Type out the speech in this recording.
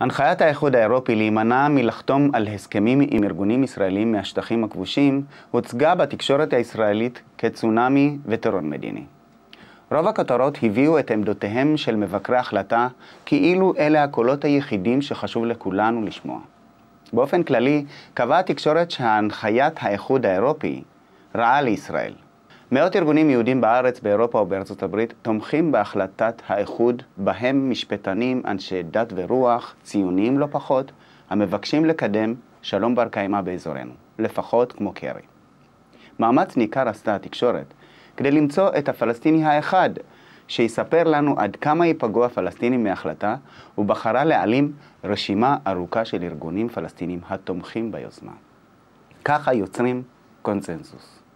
הנחיית האיחוד האירופי להימנע מלחתום על הסכמים עם ארגונים ישראלים מהשטחים הכבושים הוצגה בתקשורת הישראלית כצונאמי וטרור מדיני. רוב הכותרות הביאו את עמדותיהם של מבקרי החלטה כאילו אלה הקולות היחידים שחשוב לכולנו לשמוע. באופן כללי, קבעה התקשורת שהנחיית האיחוד האירופי רעה לישראל. מאות ארגונים יהודים בארץ, באירופה ובארצות הברית תומכים בהחלטת האיחוד, בהם משפטנים, אנשי דת ורוח, ציוניים לא פחות, המבקשים לקדם שלום בר קיימא באזורנו, לפחות כמו קרי. מאמץ ניכר עשתה התקשורת כדי למצוא את הפלסטיני האחד שיספר לנו עד כמה ייפגעו הפלסטינים מההחלטה, ובחרה להעלים רשימה ארוכה של ארגונים פלסטינים התומכים ביוזמה. ככה יוצרים קונצנזוס.